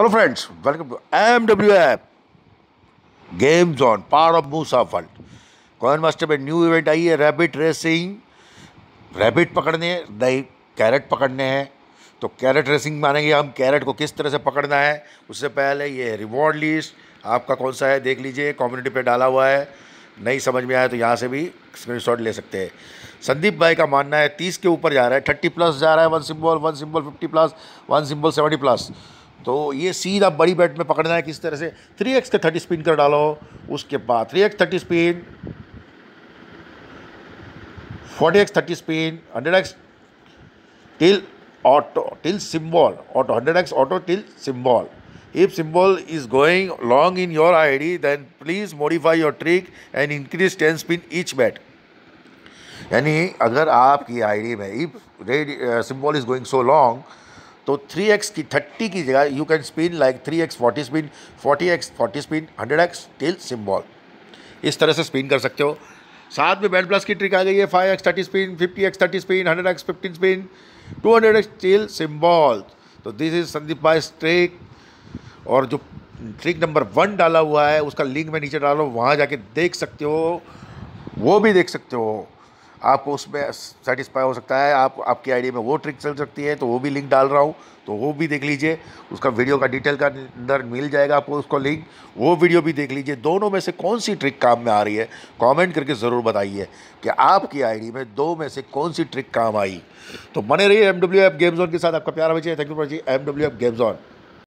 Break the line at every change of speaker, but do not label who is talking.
hello friends welcome to M W F game zone par of मूसा फल्ट coin master में new event आई है रैबिट रेसिंग रैबिट पकड़ने नहीं कैरेट पकड़ने हैं तो कैरेट रेसिंग मानेंगे हम कैरेट को किस तरह से पकड़ना है उससे पहले ये रिवॉर्ड लिस्ट आपका कौन सा है देख लीजिए कम्युनिटी पे डाला हुआ है नहीं समझ में आया तो यहाँ से भी स्क्रीनशॉट ले सकते हैं संदीप भाई का मानना है तीस के ऊपर जा रहा है थर्टी प्लस जा रहा है one symbol one symbol fifty plus one symbol seventy plus तो ये सीधा बड़ी बैट में पकड़ना है किस तरह से थ्री एक्स के थर्टी स्पिन कर डालो उसके बाद three X thirty spin forty X thirty spin hundred X till auto till symbol auto hundred X auto till symbol if symbol is going long in your I D then please modify your trick and increase ten spin each bet यानी अगर आपकी I D में if red symbol is going so long तो 3x की 30 की जगह you can spin like 3x 40 spin 40x 40 spin 100x till symbol इस तरह से स्पिन कर सकते हो साथ में बैंड प्लस की ट्रिक आ गई है five X thirty spin fifty X thirty spin hundred X fifteen spin two hundred X till symbol तो दिस इज संदीप बाइस ट्रिक और जो ट्रिक नंबर वन डाला हुआ है उसका लिंक मैं नीचे रहा हूँ वहाँ जाके देख सकते हो वो भी देख सकते हो आपको उसमें सेटिस्फाई हो सकता है आप आपकी आईडी में वो ट्रिक चल सकती है तो वो भी लिंक डाल रहा हूँ तो वो भी देख लीजिए उसका वीडियो का डिटेल का अंदर मिल जाएगा आपको उसको लिंक वो वीडियो भी देख लीजिए दोनों में से कौन सी ट्रिक काम में आ रही है कमेंट करके ज़रूर बताइए कि आपकी आईडी में दो में से कौन सी ट्रिक काम आई तो बने रहिए M W F games on के साथ आपका प्यार बच्चे थैंक यू फॉर जी M W F games on